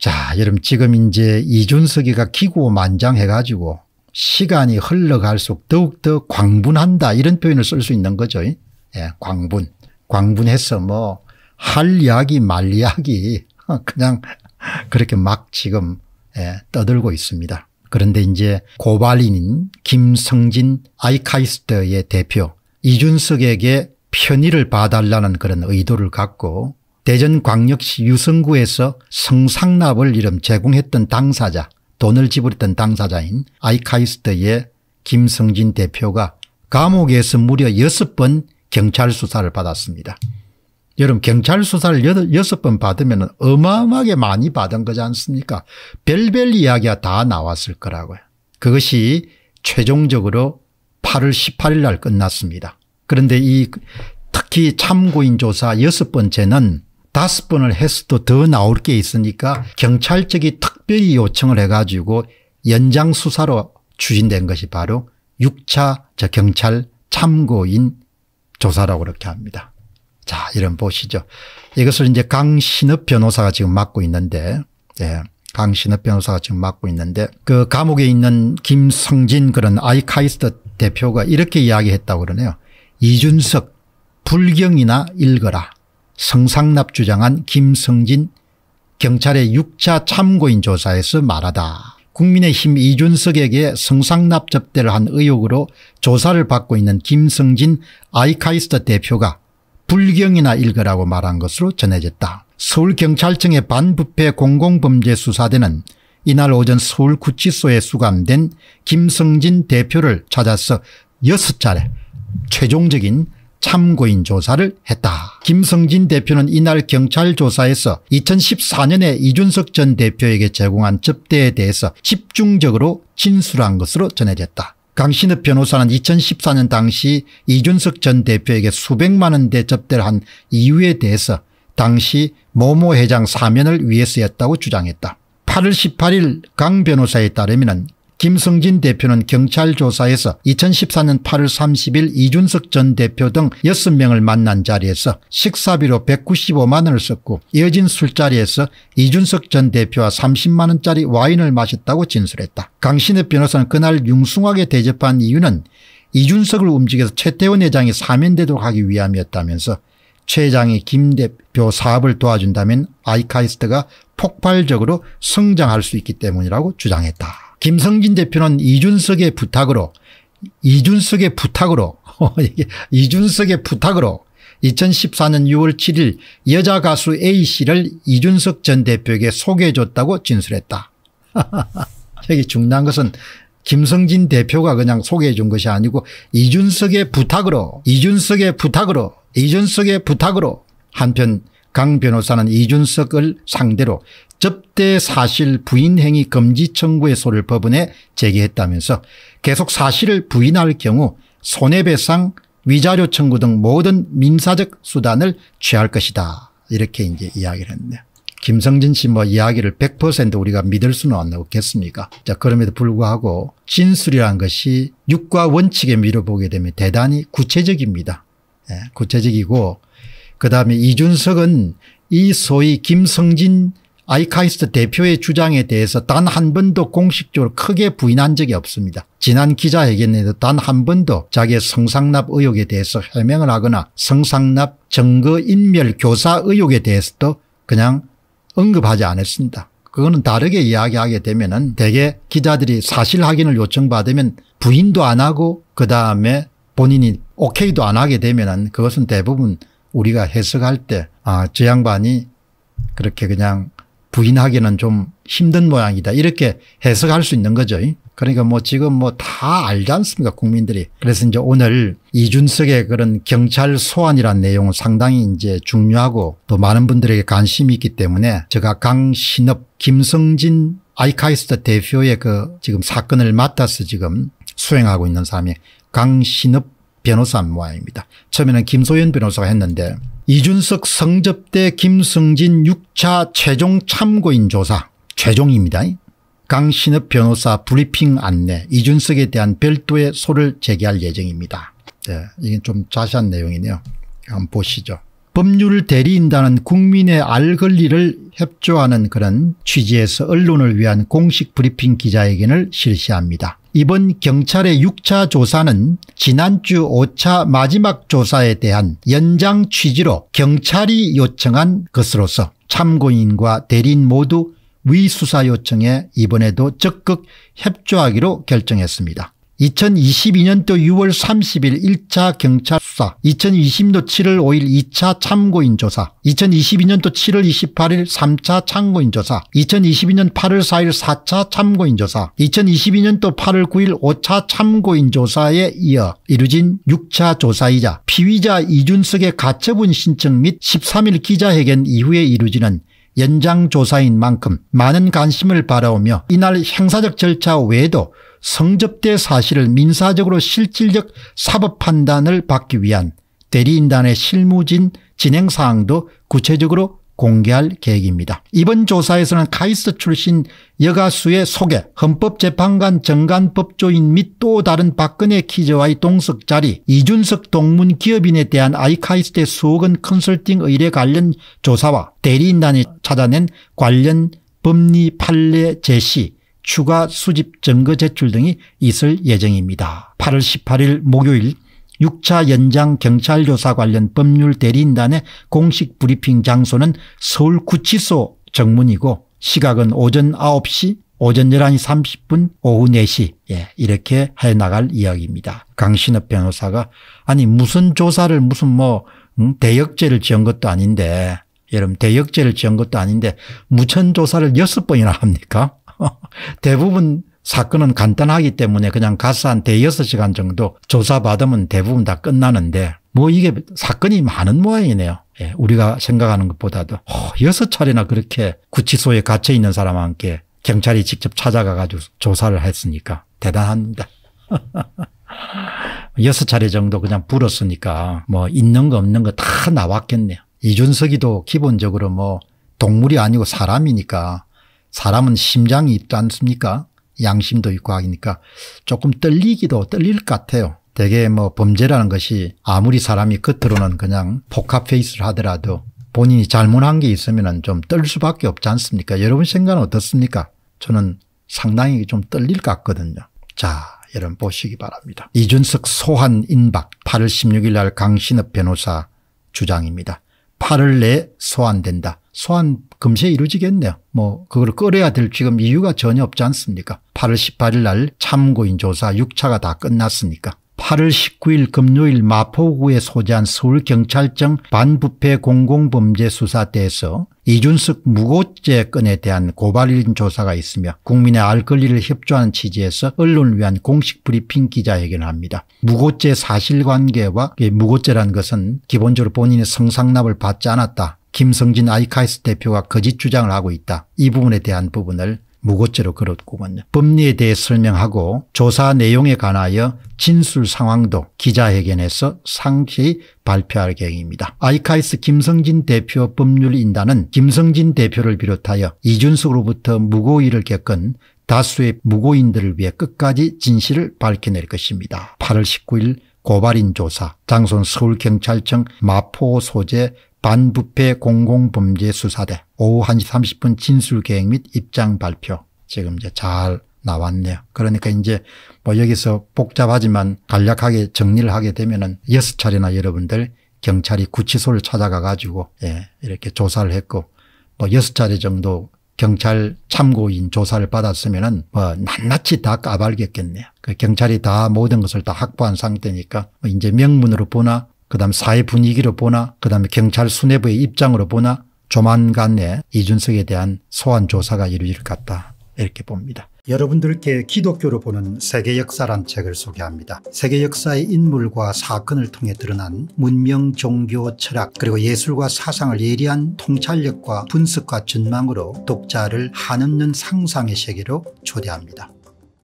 자, 여러분 지금 이제 이준석이가 기고만장해 가지고 시간이 흘러갈수록 더욱더 광분한다 이런 표현을 쓸 수 있는 거죠. 예, 광분. 광분해서 뭐 할 이야기 말 이야기 그냥 그렇게 막 지금 예, 떠들고 있습니다. 그런데 이제 고발인인 김성진 아이카이스트의 대표 이준석에게 편의를 봐달라는 그런 의도를 갖고 대전광역시 유성구에서 성상납을 이름 제공했던 당사자 돈을 지불했던 당사자인 아이카이스트의 김성진 대표가 감옥에서 무려 6번 경찰 수사를 받았습니다. 여러분 경찰 수사를 6번 받으면 어마어마하게 많이 받은 거지 않습니까 별별 이야기가 다 나왔을 거라고요. 그것이 최종적으로 8월 18일 날 끝났습니다. 그런데 이 특히 참고인 조사 6 번째는 다섯 번을 했어도 더 나올 게 있으니까 경찰 측이 특별히 요청을 해가지고 연장 수사로 추진된 것이 바로 6차 저 경찰 참고인 조사라고 그렇게 합니다. 자, 이런 보시죠. 이것을 이제 강신업 변호사가 지금 맡고 있는데, 예. 강신업 변호사가 지금 맡고 있는데 그 감옥에 있는 김성진 그런 아이카이스트 대표가 이렇게 이야기했다고 그러네요. 이준석 불경이나 읽어라. 성상납 주장한 김성진 경찰의 6차 참고인 조사에서 말하다. 국민의힘 이준석에게 성상납 접대를 한 의혹으로 조사를 받고 있는 김성진 아이카이스트 대표가 불경이나 읽으라고 말한 것으로 전해졌다. 서울경찰청의 반부패 공공범죄수사대는 이날 오전 서울구치소에 수감된 김성진 대표를 찾아서 6차례 최종적인 참고인 조사를 했다. 김성진 대표는 이날 경찰 조사에서 2014년에 이준석 전 대표에게 제공한 접대에 대해서 집중적으로 진술한 것으로 전해졌다. 강신업 변호사는 2014년 당시 이준석 전 대표에게 수백만 원대 접대를 한 이유에 대해서 당시 모모 회장 사면을 위해서였다고 주장했다. 8월 18일 강 변호사에 따르면 김성진 대표는 경찰 조사에서 2014년 8월 30일 이준석 전 대표 등 6명을 만난 자리에서 식사비로 195만 원을 썼고 이어진 술자리에서 이준석 전 대표와 30만 원짜리 와인을 마셨다고 진술했다. 강신의 변호사는 그날 융숭하게 대접한 이유는 이준석을 움직여서 최태원 회장이 사면되도록 하기 위함이었다면서 최 회장이 김 대표 사업을 도와준다면 아이카이스트가 폭발적으로 성장할 수 있기 때문이라고 주장했다. 김성진 대표는 이준석의 부탁으로 이준석의 부탁으로 이준석의 부탁으로 2014년 6월 7일 여자 가수 A씨를 이준석 전 대표에게 소개해 줬다고 진술했다. 여기 중요한 것은 김성진 대표가 그냥 소개해 준 것이 아니고 이준석의 부탁으로 이준석의 부탁으로 이준석의 부탁으로 한편 강 변호사는 이준석을 상대로 접대 사실 부인 행위 금지 청구의 소를 법원에 제기했다면서 계속 사실을 부인할 경우 손해배상 위자료 청구 등 모든 민사적 수단을 취할 것이다 이렇게 이제 이야기를 했네요. 김성진 씨 뭐 이야기를 100% 우리가 믿을 수는 없겠습니까 자 그럼에도 불구하고 진술이란 것이 육과 원칙에 밀어보게 되면 대단히 구체적입니다. 예, 구체적이고 그다음에 이준석은 이 소위 김성진 아이카이스트 대표의 주장에 대해서 단 한 번도 공식적으로 크게 부인한 적이 없습니다. 지난 기자회견에도 단 한 번도 자기의 성상납 의혹에 대해서 해명을 하거나 성상납 증거인멸 교사 의혹에 대해서도 그냥 언급하지 않았습니다. 그거는 다르게 이야기하게 되면 은 대개 기자들이 사실 확인을 요청받으면 부인도 안 하고 그다음에 본인이 오케이도 안 하게 되면 은 그것은 대부분 우리가 해석할 때, 아, 저 양반이 그렇게 그냥 부인하기는 좀 힘든 모양이다. 이렇게 해석할 수 있는 거죠. 그러니까 뭐 지금 뭐 다 알지 않습니까 국민들이. 그래서 이제 오늘 이준석의 그런 경찰 소환이란 내용은 상당히 이제 중요하고 또 많은 분들에게 관심이 있기 때문에 제가 강신업 김성진 아이카이스트 대표의 그 지금 사건을 맡아서 지금 수행하고 있는 사람이 강신업 변호사 모양입니다. 처음에는 김소연 변호사가 했는데 이준석 성접대 김승진 6차 최종 참고인 조사 최종입니다. 강신업 변호사 브리핑 안내 이준석에 대한 별도의 소를 제기할 예정입니다. 네, 이게 좀 자세한 내용이네요. 한번 보시죠. 법률 대리인다는 국민의 알 권리를 협조하는 그런 취지에서 언론을 위한 공식 브리핑 기자회견을 실시합니다. 이번 경찰의 6차 조사는 지난주 5차 마지막 조사에 대한 연장 취지로 경찰이 요청한 것으로서 참고인과 대리인 모두 위수사 요청에 이번에도 적극 협조하기로 결정했습니다. 2022년도 6월 30일 1차 경찰 수사, 2020년도 7월 5일 2차 참고인 조사, 2022년도 7월 28일 3차 참고인 조사, 2022년 8월 4일 4차 참고인 조사, 2022년도 8월 9일 5차 참고인 조사에 이어 이루진 6차 조사이자 피의자 이준석의 가처분 신청 및 13일 기자회견 이후에 이루지는 연장조사인 만큼 많은 관심을 받아오며 이날 행사적 절차 외에도 성접대 사실을 민사적으로 실질적 사법 판단을 받기 위한 대리인단의 실무진 진행사항도 구체적으로 공개할 계획입니다. 이번 조사에서는 카이스트 출신 여가수의 소개, 헌법재판관 정관법조인 및 또 다른 박근혜 키즈와의 동석자리, 이준석 동문 기업인에 대한 아이카이스트의 수억 원 컨설팅 의뢰 관련 조사와 대리인단이 찾아낸 관련 법리 판례 제시, 추가 수집 증거 제출 등이 있을 예정입니다. 8월 18일 목요일 6차 연장 경찰조사 관련 법률 대리인단의 공식 브리핑 장소는 서울구치소 정문이고 시각은 오전 9시 오전 11시 30분 오후 4시 예, 이렇게 해나갈 이야기입니다. 강신업 변호사가 아니 무슨 조사를 무슨 뭐 음, 대역죄를 지은 것도 아닌데 여러분 대역죄를 지은 것도 아닌데 무천조사를 6번이나 합니까 대부분 사건은 간단하기 때문에 그냥 가서 한 대여섯 시간 정도 조사받으면 대부분 다 끝나는데 뭐 이게 사건이 많은 모양이네요. 예, 우리가 생각하는 것보다도 어, 여섯 차례나 그렇게 구치소에 갇혀 있는 사람과 함께 경찰이 직접 찾아가 가지고 조사를 했으니까 대단합니다. 여섯 차례 정도 그냥 불었으니까 뭐 있는 거 없는 거 다 나왔겠네요. 이준석이도 기본적으로 뭐 동물이 아니고 사람이니까 사람은 심장이 있지 않습니까? 양심도 있고 하니까 조금 떨리기도 떨릴 것 같아요. 되게 뭐 범죄라는 것이 아무리 사람이 겉으로는 그냥 포카페이스를 하더라도 본인이 잘못한 게 있으면 좀 떨 수밖에 없지 않습니까? 여러분 생각은 어떻습니까? 저는 상당히 좀 떨릴 것 같거든요. 자, 여러분 보시기 바랍니다. 이준석 소환 인박 8월 16일 날 강신업 변호사 주장입니다. 8월 내 소환된다. 소환 금세 이루어지겠네요. 뭐 그걸 끌어야 될 지금 이유가 전혀 없지 않습니까 8월 18일 날 참고인 조사 6차가 다 끝났으니까 8월 19일 금요일 마포구에 소재한 서울경찰청 반부패 공공범죄수사대에서 이준석 무고죄 건에 대한 고발인 조사가 있으며 국민의 알 권리를 협조하는 취지에서 언론을 위한 공식 브리핑 기자회견을 합니다. 무고죄 사실관계와 무고죄란 것은 기본적으로 본인의 성상납을 받지 않았다. 김성진 아이카이스 대표가 거짓 주장을 하고 있다. 이 부분에 대한 부분을 무고죄로 걸었구먼요. 법리에 대해 설명하고 조사 내용에 관하여 진술 상황도 기자회견에서 상히 발표할 계획입니다. 아이카이스 김성진 대표 법률인단은 김성진 대표를 비롯하여 이준석으로부터 무고의를 겪은 다수의 무고인들을 위해 끝까지 진실을 밝혀낼 것입니다. 8월 19일 고발인 조사 장손 서울경찰청 마포 소재 반부패 공공범죄 수사대 오후 1시 30분 진술계획 및 입장 발표 지금 이제 잘 나왔네요. 그러니까 이제 뭐 여기서 복잡하지만 간략하게 정리를 하게 되면은 여섯 차례나 여러분들 경찰이 구치소를 찾아가 가지고 예, 이렇게 조사를 했고 뭐 여섯 차례 정도 경찰 참고인 조사를 받았으면은 뭐 낱낱이 다 까발겠겠네요. 그 경찰이 다 모든 것을 다 확보한 상태니까 뭐 이제 명문으로 보나 그 다음 사회 분위기로 보나 그 다음에 경찰 수뇌부의 입장으로 보나 조만간에 이준석에 대한 소환 조사가 이루어질 것 같다 이렇게 봅니다. 여러분들께 기독교로 보는 세계 역사란 책을 소개합니다. 세계 역사의 인물과 사건을 통해 드러난 문명, 종교, 철학 그리고 예술과 사상을 예리한 통찰력과 분석과 전망으로 독자를 한없는 상상의 세계로 초대합니다.